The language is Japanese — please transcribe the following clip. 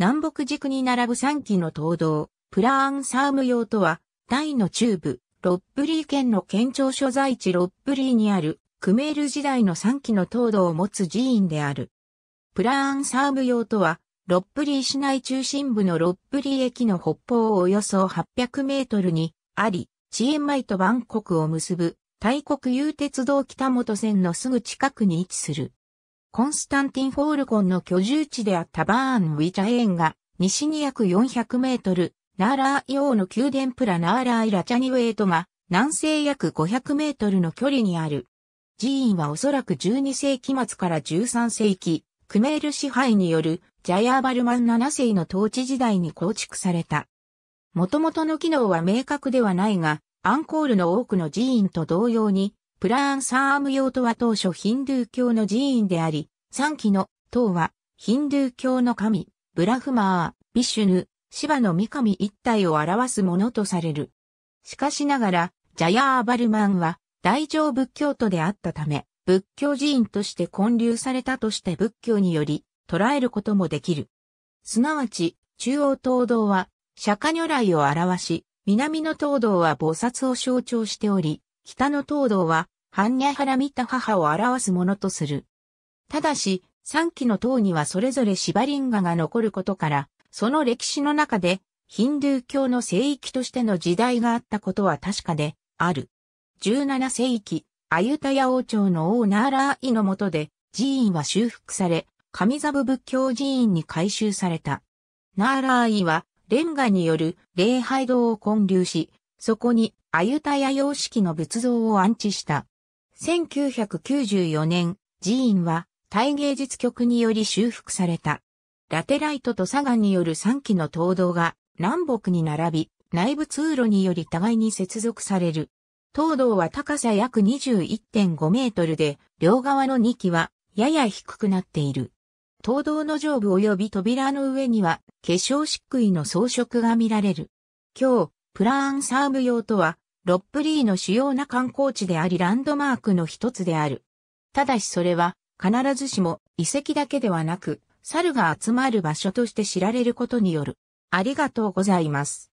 南北軸に並ぶ3基の東道、プラーンサーム用とは、大の中部、ロッブリー県の県庁所在地ロッブリーにある、クメール時代の3基の東道を持つ寺院である。プラーンサーム用とは、ロッブリー市内中心部のロッブリー駅の北方をおよそ800メートルにあり、チエンマイとバンコクを結ぶ、大国有鉄道北本線のすぐ近くに位置する。コンスタンティンフォールコンの居住地であったバーン・ウィチャエーンが、西に約400メートル、ナーラーイオーの宮殿プラナーラーイラチャニウェイトが、南西約500メートルの距離にある。寺院はおそらく12世紀末から13世紀、クメール支配によるジャヤーバルマン7世の統治時代に構築された。元々の機能は明確ではないが、アンコールの多くの寺院と同様に、プラーンサーム用とは当初ヒンドゥー教の寺院であり、三期の塔はヒンドゥー教の神、ブラフマー、ビシュヌ、シバの三神一体を表すものとされる。しかしながら、ジャヤーバルマンは大乗仏教徒であったため、仏教寺院として建立されたとして仏教により捉えることもできる。すなわち、中央東道は釈迦如来を表し、南の東道は菩薩を象徴しており、北の東道は、半夜原見た母を表すものとする。ただし、三期の塔にはそれぞれシバリンガが残ることから、その歴史の中で、ヒンドゥー教の聖域としての時代があったことは確かで、ある。17世紀、アユタヤ王朝の王ナーラーイの下で、寺院は修復され、神ザブ仏教寺院に改修された。ナーラーイは、レンガによる礼拝堂を建立し、そこにアユタヤ様式の仏像を安置した。1994年、寺院は、大芸術局により修復された。ラテライトとサガンによる3基の灯道が南北に並び、内部通路により互いに接続される。灯道は高さ約21.5メートルで、両側の2基はやや低くなっている。灯道の上部及び扉の上には化粧漆喰の装飾が見られる。今日、プラーンサーブ用とはロップリーの主要な観光地でありランドマークの一つである。ただしそれは必ずしも遺跡だけではなく、猿が集まる場所として知られることによる。ありがとうございます。